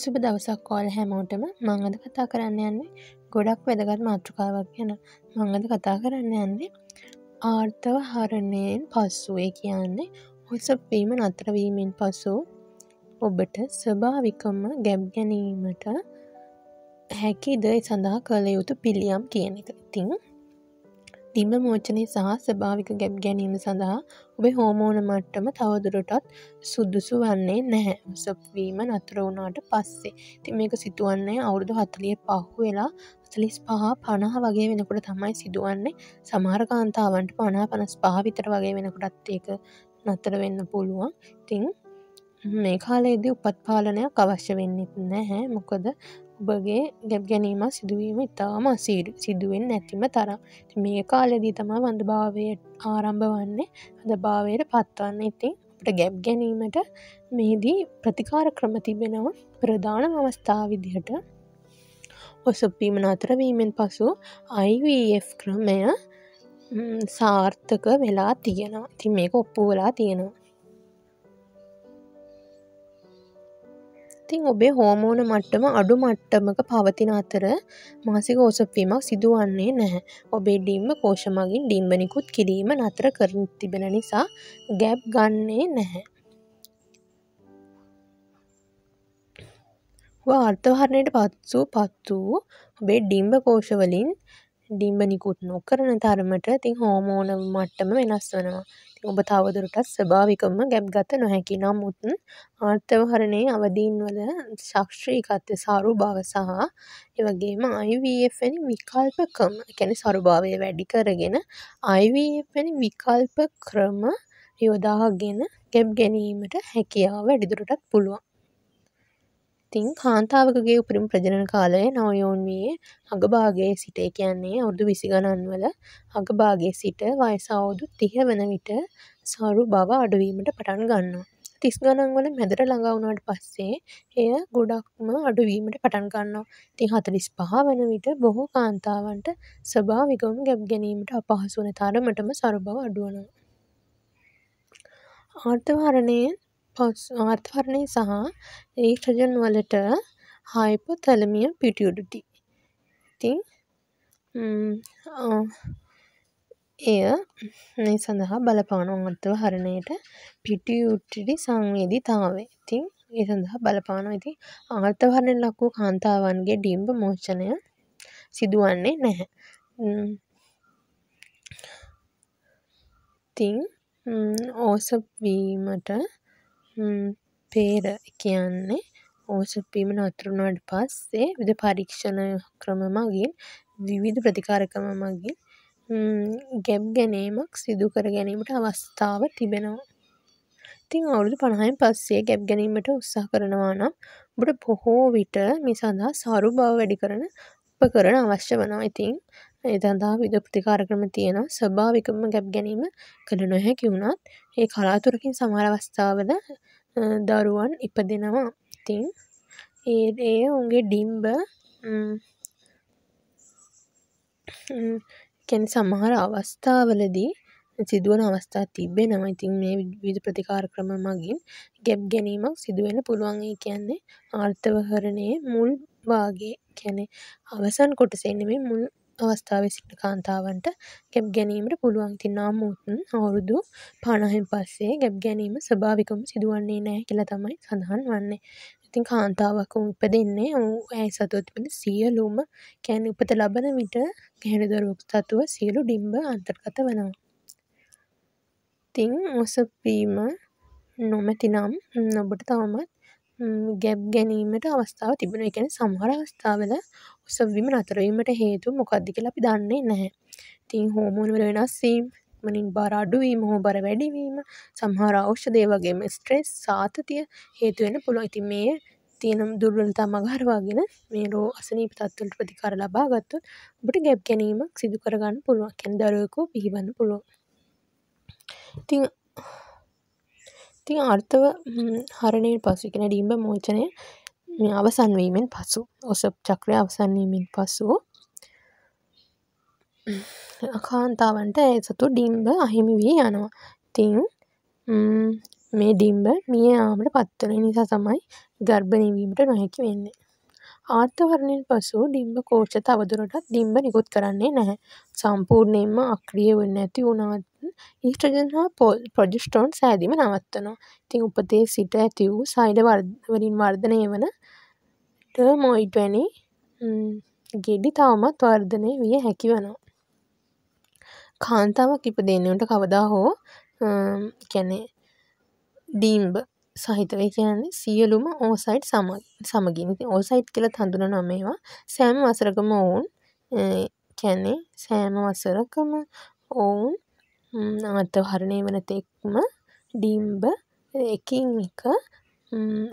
සුබ දවසක් කෝල් හැමෝටම මංගද කතා කරන්න යන්නේ ගොඩක් වැදගත් මාතෘකාවක් යන මංගද කතා කරන්න යන්නේ ආර්ථව හරණයෙන් පස්සුවේ කියන්නේ හොසපවීම නතරවීමෙන් පසු ඔබට ස්වභාවිකම ගැබ් ගැනීමට හැකිද සඳහා කළ යුතු පිළියම් කියන එක තින් දිම්බමෝචනය සහ ස්භාවික ගැබ් ගැනීම සඳහා ඔබේ හෝමෝන මට්ටම තවදුරටත් සුද්දුසු වන්නේ නැහැ උසපවීම නතර වුණාට පස්සේ ති මේක සිතුවන්නේ අවුරුදු හතලිය පහු වෙලා සලිස් පහ පණහ වගේ වෙනකොට තමයි සිදුවන්නේ සමහර කාන්තාවන්ට පනා පනස් පාවිතර වගේ වෙනකොටත් ඒක නතර වෙන්න පුළුවන් තිං මේ කාලයේදී උපත් පාලනයක් අවශ්‍ය වෙන්නෙත් නැහැ මොකද ඔබගේ ගැබ් ගැනීම සිදුවීම ඉතාම අසීරු සිදුවෙන් නැතිම තරම් මේ කාලෙදී තම වඳභාවය ආරම්භ වන්නේ හඳ භාවයට පත්වන්න ඉතින් අපට ගැබ් ගැනීමට මේදී ප්‍රතිකාර ක්‍රම තිබෙනවා ප්‍රධාන අවස්ථා විදිහට ඔසුපීම නතරවීමෙන් පසු IVF ක්‍රමය සාර්ථක වෙලා තියෙනවා ඉතින් මේක ඔප්පු වෙලා තියෙනවා ඉතිං ඔබේ හෝමෝන මට්ටම අඩු මට්ටමක පවතින අතර මාසික ඕසපවීමක් සිදුවන්නේ නැහැ ඔබේ ඩිම්ම කෝෂමගින් ඩිම්බනිකුත් කිරීම නතර කරන තිබෙන නිසා ගැබ් ගන්නේ නැහැ. අර්ථහරණයට පත්සූ පත් වූ ඔබේ ඩිම්බ කෝෂවලින් ඩිම්බ නිකුත් නොකරන තරමට ඉතින් හෝමෝන මට්ටම වෙනස් වෙනවා. ඔබ තවදුරටත් ස්වභාවිකවම ගැබ් ගත නොහැකි නමුත් ආර්ථවහරණයේ අවදීන්වල ශක්ෂ්‍රීකත්වය සරුභාව සහ එවගේම IVF වැනි විකල්පකම කියන්නේ සරුභාවය වැඩි කරගෙන IVF වැනි විකල්ප ක්‍රම යොදාගෙන ගැබ් ගැනීමට හැකියාව වැඩිදුරටත් පුළුවන්. ඉතින් කාන්තාවකගේ උපරිම ප්‍රජනන කාලය නවයෝන් වයේ අගභාගයේ සිට කියන්නේ අවුදු විසි ගණන්වල අගභාගේ සිට වයසවුදු තිහ වන විට සරු බව අඩුවීමට පටන් ගන්නවා. තිස් ගණන්වල මැදර ළඟවුණට පස්සේ එය ගොඩක්ම අඩුවීමට පටන් ගන්නවා. ති හතලිස් පහ වන විට බොහෝ කාන්තාවන්ට ස්භාවිකවම ගැබ් ගැනීමට අපහසුවන තරමටම සරුබව අඩුවනවා. ආර්ථවාරණය ආත්වරණය සහ ඒස්ට්‍රජන් වලට හයිපොතැලමිය පිටියුඩටි ඉතිං එය මේ සඳහා බලපාන ඔත්තව හරණයට පිටියුට්ටි සංවේදී තාවේ ඉතිං ඒ සඳහා බලපාන ඉති ආර්ථවරණය ලක්වූ කාන්තාවන්ගේ ඩිම්බ මෝෂණය සිදුවන්නේ නැහැ තිං ඕසවීමට පේර කියන්නේ ඕෂධ බීම නතර වුණාට පස්සේ විවිධ පරීක්ෂණ ක්‍රම මගින් විවිධ ප්‍රතිකාර ක්‍රම මගින් ගැබ් ගැනීමක් සිදු කර ගැනීමට අවස්ථාව තිබෙනවා. ඉතින් අවුරුදු 50න් පස්සේ ගැබ් ගැනීමට උත්සාහ කරනවා නම් ඔබට බොහෝ විට මේ සඳහා සරු බව වැඩි කරන උපකරණ අවශ්‍ය වෙනවා. ඉතින් ඒ තඳහා විද ප්‍රතිකාරක්‍රම තියෙනවා ස්වභාවිකම ගැබ් ගැනීම කළ නොහැකි වුණත් ඒ කලාතුරකින් සමහර අවස්ථාවල දරුවන් ඉපදෙනවා ඉතින් ඒ ඒ උන්ගේ ඩිම්බ කැන සමහර අවස්ථාවලදී සිදුවන අවස්ථා තිබෙනවා ඉතින් මේ විධ ප්‍රතිකාර ක්‍රම මගින් ගැබ් ගැනීමක් සිදුවෙන පුළුවන් ඒ කියන්නේ ආර්ථවහරණයේ මුල් වාගේ කැනෙ අවසන් කොටසෙන්නේ මේ මුල් අවස්ථාව සිටින කාන්තාවන්ට ගැබ් ගැනීමට පුළුවන් ඉතින් නමුත් අවුරුදු පනහෙන් පස්සේ ගැබ් ගැනීම ස්වභාවිකවම සිදුවන්නේ නෑ කියලා තමයි සඳහන් වන්නේ. ඉතින් කාන්තාවක් ඔවුන් ඉපදෙන්නේ ඔවුන් ඇය සතුව තිබෙන සියලුම කියන්නේ උපත ලබන විට ගැහැණු දරුවෙකු සතුව සියලු ඩිම්බ අන්තර්ගත වෙනවා. ඉතින් ඔසවීම නොමැතිනම් ඔබට තවමත් ගැබ් ගැනීමට අවස්ථාව තිබෙනවා. ඒ කියන්නේ සමහර අවස්ථාවල උසවීම නතරවීමට හේතු මොකක්ද කියලා අපි දන්නේ නැහැ. ඉතින් හෝමෝන වල වෙනස් වීම, මනින් බර අඩුවීම, හෝ බර වැඩිවීම, සමහර ඖෂධය වගේම ස්ට්‍රෙස්, සාතතිය හේතු වෙන්න පුළුවන්. ඉතින් මේ තියෙන දුර්වලතා මගහරවාගෙන මේ රෝ අසනීප තත්ත්වවලට ප්‍රතිකාර ලබා ගත්තොත් ඔබට ගැබ් ගැනීමක් සිදු කරගන්න පුළුවන්. කියන්නේ දරුවෙකු පිහිවන්න පුළුවන්. ඉතින් ඉතින් අර්ථව හරණයෙන් පසු කියන ඩිම්බ මෝචනය අවසන්වීමෙන් පසු ඔසප් චක්‍රය අවසන්වීමෙන් පසු කාන්තාවන්ට ඇ සතු ඩිම්බ අහිමි වී යනවා තින් මේ ඩිම්බ මිය ආමට පත්වන නිසා තමයි ගර්භනවීමට නොහැකි වෙන්නේ ආර්ථවරණයෙන් පසු ඩිම්බ කෝෂ තවදුරටත් ඩිම්බ නිකුත් කරන්නේ නැහැ සම්පූර්ණයෙන්ම අක්‍රිය වෙන්න ඇති වුණත් ඊස්ට්‍රජන් හා පොල් ප්‍රජිස්ටෝන් සෑදීම නවත්වනවා ඉතිං උපතේ සිට ඇති වූ සයිඩ වර්ධවලින් වර්ධනය වන ටර්මොයිඩ් වැනි ගෙඩි තවමත් වර්ධනය විය හැකි වනවා. කාන්තාවක් ඉපදෙන්නට කවදා හෝ කැනේ ඩීම්බ සහිතවය කියන්නේ සියලුම ඕසයිට් සමගින් ඕසයිට් කියල හඳුන නොමේවා සෑම වසරකම ඔවුන් කැනේ සෑම වසරකම ඔවුන් අර්ථ හරණය වන තෙක්ම ඩීම්බ එකින් එක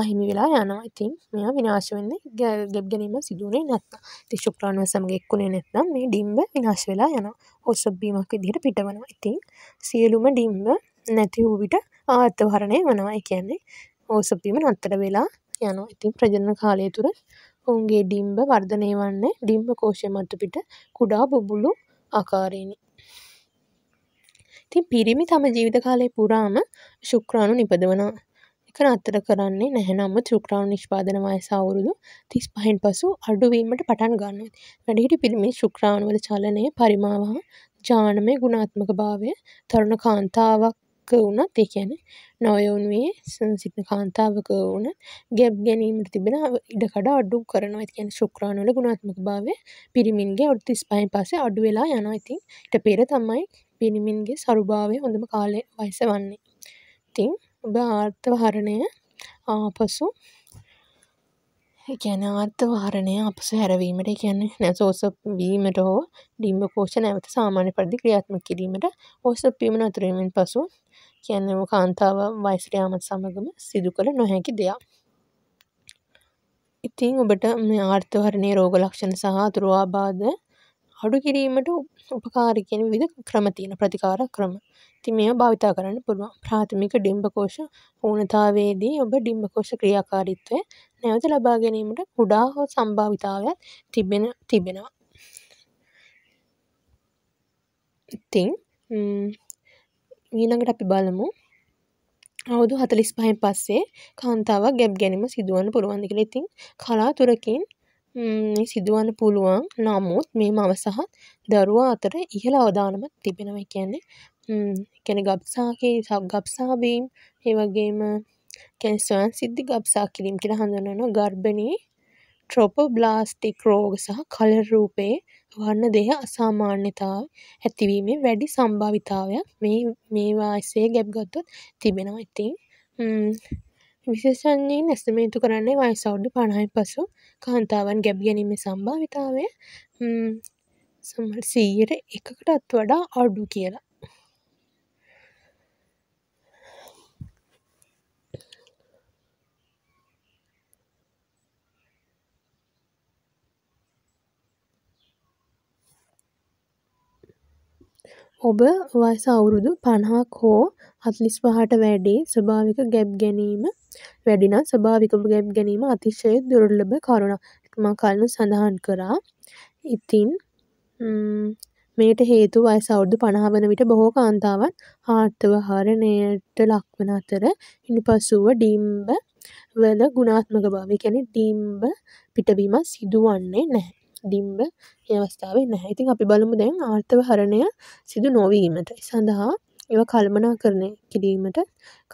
අහිමි වෙලා යනවා ඉතින් මෙයා විනාශ වෙන්න ගැබ් ගැනීම සිදුවනේ නැත්නම් ඉතින් ශුක්‍රාණුව සමග එක්කුනේ නැත්නම් මේ ඩිම්බ විනාශ වෙලා යනවා ඔස්සබ් බීමක් විදිහට පිටවනවා ඉතින් සියලුම ඩිම්බ නැති වූ විට ආත්මහරණය වෙනවා ඒ කියන්නේ ඔස්සබ් බීම නතර වෙලා යනවා ඉතින් ප්‍රජනන කාලය තුර ඔවුන්ගේ ඩිම්බ වර්ධනය වන්නේ ඩිම්බ කෝෂය මත පිට කුඩා බුබුලු ආකාරයෙනි ඉතින් පිරිමි තම ජීවිත කාලය පුරාම ශුක්‍රාණු නිපදවනවා එක නත්තර කරන්නේ නැහැ නමුත් ශුක්‍රාණු නිෂ්පාදන වයස අවුරුදු 35න් පසු අඩු වීමට පටන් ගන්නවා. වැඩිහිටි පිළිමේ ශුක්‍රාණු වල චලනයේ පරිමාව හා ජානමය ගුණාත්මකභාවය තරුණ කාන්තාවක් වුණත් ඒ කියන්නේ නොයොන් වී සිටින කාන්තාවක වුණත් ගැබ් ගැනීමට තිබෙන ඉඩකඩ අඩු කරනවා. ඒ කියන්නේ ශුක්‍රාණු වල ගුණාත්මකභාවය පිරිමින්ගේ අවුරුදු 35න් පස්සේ අඩු වෙලා යනවා. ඉතින් ඊට පෙර තමයි පිරිමින්ගේ සරුභාවය හොඳම කාලය වයස වන්නේ. ඉතින් ඔබ ආර්ථ වාරණය ආපසු ඒ කියන්නේ ආර්ථ වාරණය ආපසු හැරවීමට ඒ කියන්නේ නැසෝසප් වීමට හෝ ඩිම්බකෝෂ නැවත සාමාන්‍ය පරිදි ක්‍රියාත්මක කිරීමට ඕසප් වීම නතරවීමෙන් පසු කියන්නේ කාන්තාව වයසට යාමත් සමගම සිදු කළ නොහැකි දෙයක්. ඉතින් ඔබට මේ ආර්ථ වාරණයේ රෝග ලක්ෂණ සහ අතුරු ආබාධ අඩු කිරීමට උපකාරකෙන විද ක්‍රමතියන ප්‍රතිකාර ක්‍රම ති මෙය භාවිතා කරන්න පුළුවන් ප්‍රාථමික ඩිම්බකෝෂ ඕනතාවේදී ඔබ ඩිම්බකෝෂ ක්‍රියාකාරිත්වය නැවත ලබා ගැනීමට කුඩා හෝ සම්භාවිතාවයක් තිබෙන තිබෙනවා ඉතිං ඊළඟට අපි බලමු අවුදු හතලිස් පහෙන් පස්සේ කාන්තාවක් ගැබ් ගැනීම සිදුවන්න පුළුවන්දිකල ඉතින් කලාතුරකින් සිදුවන්න පුළුවන් නමුත් මේ මව සහ දරුවා අතර ඉහළ අවධානමක් තිබෙනවා කියන්නේ කැන ගබ්සාගේ සක් ගබ්සාබීම් ඒවගේම කැන්ස්වන් සිද්ධි ගබ්සා කිරීම් කියෙන හඳුනන ගර්භනී ට්‍රොප බ්ලාස්ටික් රෝග සහ කලර් රූපයේ වන්න දෙහ අසාමාන්‍යතාව ඇතිවීමේ වැඩි සම්භාවිතාවයක් මේ මේවාසේ ගැබ්ගත්තුත් තිබෙනවා ඉතින් විශේෂන්නේ නැස්තමේතු කරන්නේ වයිසෞඩ්ඩ පණහයි පසු කාන්තාවන් ගැබ් ගැනීමේ සම්භාවිතාවය සමහර සීයට එකකටත් වඩා අඩු කියලා ඔබ වයස අවුරුදු පණහක් හෝ හතළිස් පහට වැඩේ ස්වභාවික ගැබ් ගැනීම වැඩිනම් ස්වභාවිකව ගැබ් ගැනීම අතිශය දුර්ලභ කරුණක්. මා කලිනුත් සඳහන් කරා. ඉතින් මෙයට හේතුව වයස අවුරුදු පනහ වන විට බොහෝ කාන්තාවන් ආර්ථවහරණයට ලක්වන අතර ඉන්පසුව ඩිම්බ වල ගුණාත්මක බව ඒ කියන්නේ ඩිම්බ පිටවීමක් සිදුවන්නේ නැහැ. දිම්බ ඒවස්ථාවේ නැහැ ඉතින් අපි බලමු දැන් ආර්ථව හරණය සිදු නොවීමට සඳහා එව කල්මනා කරණය කිරීමට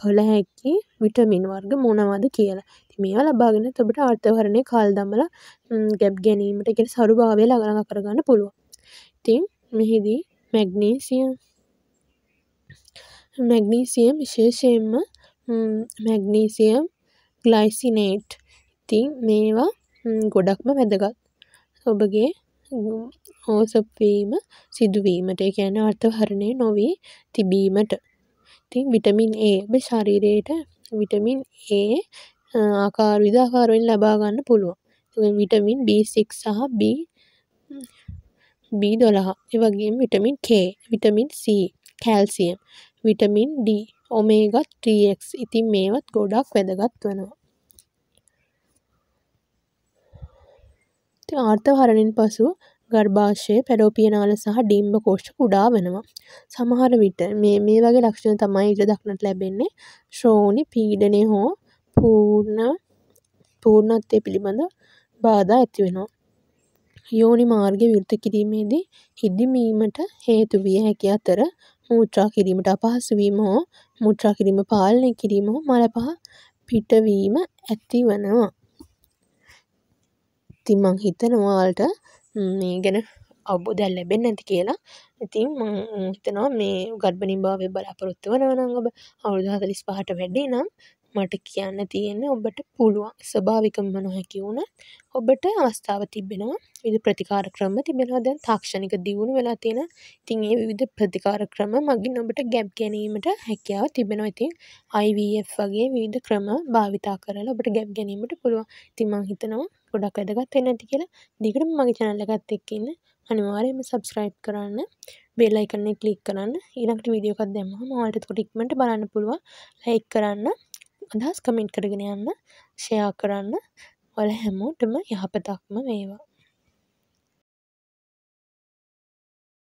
කළ හැක්කි විටමින් වර්ග මොනවාද කියලා මේවා ලබාගෙන තබට ආර්ථවරණය කාල් දම්මල ගැබ් ගැනීමට කෙන සරු භාවය ලගන කරගන්න පුළුවන් ඉතින් මෙහිදී මැග්නීසියම් මැග්නීසියම් විශේෂයෙන්ම මැග්නීසියම් ගලයිසිනේට් ඉතින් මේවා ගොඩක්ම වැදගත් ඔබගේ හෝසපවීම සිදුවීමට එකැන අර්ථහරණය නොවී තිබීමට ති විටමින් ඒ ඔබ ශරීරයට විටමින් ඒ ආකාර විධාකාරෙන් ලබාගන්න පුළුවන් විටමින් B6 සහ B B දොළහා එවගේ vitamin K vitamin C calcium vitamin D ඔමේගත් 3x ඉතින් මේවත් ගොඩක් වැදගත් වනවා ඉතින් ආර්ථවහරණයෙන් පසු ගර්භාෂය, පැඩෝපියනාල සහ ඩිම්බ කෝෂ කුඩා වෙනවා. සමහර විට මේ මේ වගේ ලක්ෂණ තමයි ඊට දක්නට ලැබෙන්නේ ශ්‍රෝණි පීඩනය හෝ පූර්ණ පූර්ණත්වය පිළිබඳ බාධා ඇති වෙනවා. යෝනි මාර්ගය විවෘත කිරීමේදී හිදිමීමට හේතු විය හැකි අතර මූත්‍රා කිරීමට අපහසු වීම හෝ මූත්‍රා කිරීම පාලනය කිරීම හෝ මලපහ පිටවීම ඇතිවනවා. ඉතින් මං හිතනවාට මේ ගැන අවබෝධයක් ලැබෙන් නැති කියලා ඉතින් මං හිතනවා මේ ගර්භනිම්භාවය බලාපොරොත්තු වෙනවා නම් ඔබ අවුරුදු හතළිස් පහට වැඩි නම් මට කියන්න තියෙන්නේ ඔබට පුළුවන් ස්වභාවිකවම නොහැකි වුණත් ඔබට අවස්ථාව තිබෙනවා විවිධ ප්‍රතිකාර ක්‍රම තිබෙනවා දැන් තාක්ෂණික දියුණු වෙලා තියෙන. ඉතින් ඒ විවිධ ප්‍රතිකාර ක්‍රම මගින් ඔබට ගැබ් ගැනීමට හැකියාව තිබෙනවා. ඉතින් IVF වගේ විවිධ ක්‍රම භාවිතා කරලා ඔබට ගැබ් ගැනීමට පුළුවන්. ඉතින් මම හිතනවා ගොඩක් වැදගත් වෙන්නේ නැති කියලා. දිගටම මගේ channel එකත් එක්ක ඉන්න අනිවාර්යයෙන්ම subscribe කරන්න. bell icon එක click කරන්න. ඊළඟට වීඩියෝ එකක් දැම්මම ඔයාලට ඒක ඉක්මනට බලන්න පුළුවන්. like කරන්න. අදහස් කමෙන්ට් කරගෙන යන්න ෂෙයා කරන්න ඔයාලා හැමෝටම යහපතක්ම වේවා